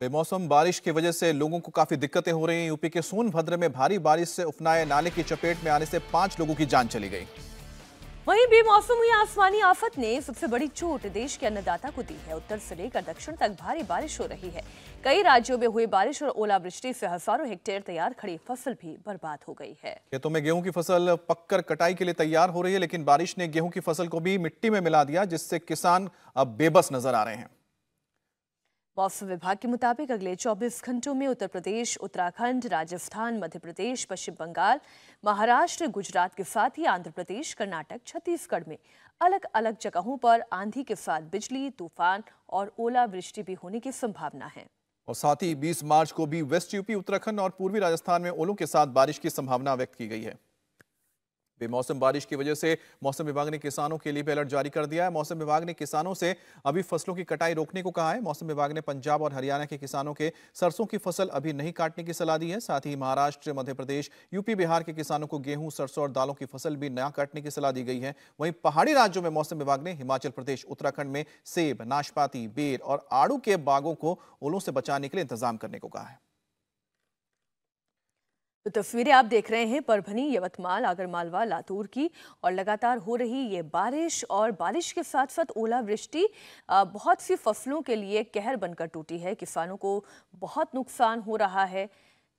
बेमौसम बारिश की वजह से लोगों को काफी दिक्कतें हो रही हैं यूपी के सोनभद्र में भारी बारिश से उफनाए नाले की चपेट में आने से पांच लोगों की जान चली गई वहीं बेमौसम हुई आसमानी आफत ने सबसे बड़ी चोट देश के अन्नदाता को दी है उत्तर से लेकर दक्षिण तक भारी बारिश हो रही है कई राज्यों में हुई बारिश और ओलावृष्टि से हजारों हेक्टेयर तैयार खड़ी फसल भी बर्बाद हो गई है खेतों में गेहूं की फसल पककर कटाई के लिए तैयार हो रही है लेकिन बारिश ने गेहूं की फसल को भी मिट्टी में मिला दिया जिससे किसान अब बेबस नजर आ रहे हैं मौसम विभाग के मुताबिक अगले 24 घंटों में उत्तर प्रदेश उत्तराखंड राजस्थान मध्य प्रदेश पश्चिम बंगाल महाराष्ट्र गुजरात के साथ ही आंध्र प्रदेश कर्नाटक छत्तीसगढ़ में अलग अलग जगहों पर आंधी के साथ बिजली तूफान और ओलावृष्टि भी होने की संभावना है और साथ ही 20 मार्च को भी वेस्ट यूपी उत्तराखंड और पूर्वी राजस्थान में ओलों के साथ बारिश की संभावना व्यक्त की गई है बेमौसम बारिश की वजह से मौसम विभाग ने किसानों के लिए भी अलर्ट जारी कर दिया है मौसम विभाग ने किसानों से अभी फसलों की कटाई रोकने को कहा है मौसम विभाग ने पंजाब और हरियाणा के किसानों के सरसों की फसल अभी नहीं काटने की सलाह दी है साथ ही महाराष्ट्र मध्य प्रदेश यूपी बिहार के किसानों को गेहूं सरसों और दालों की फसल भी न काटने की सलाह दी गई है वहीं पहाड़ी राज्यों में मौसम विभाग ने हिमाचल प्रदेश उत्तराखंड में सेब नाशपाती बेर और आड़ू के बागों को ओलों से बचाने के लिए इंतजाम करने को कहा है तो तस्वीरें आप देख रहे हैं परभनी यवतमाल आगरमालवा लातूर की और लगातार हो रही ये बारिश और बारिश के साथ साथ ओलावृष्टि बहुत सी फसलों के लिए कहर बनकर टूटी है किसानों को बहुत नुकसान हो रहा है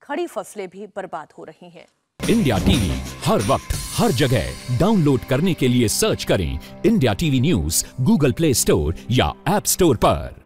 खड़ी फसलें भी बर्बाद हो रही हैं इंडिया टीवी हर वक्त हर जगह डाउनलोड करने के लिए सर्च करें India TV news Google Play Store या एप स्टोर पर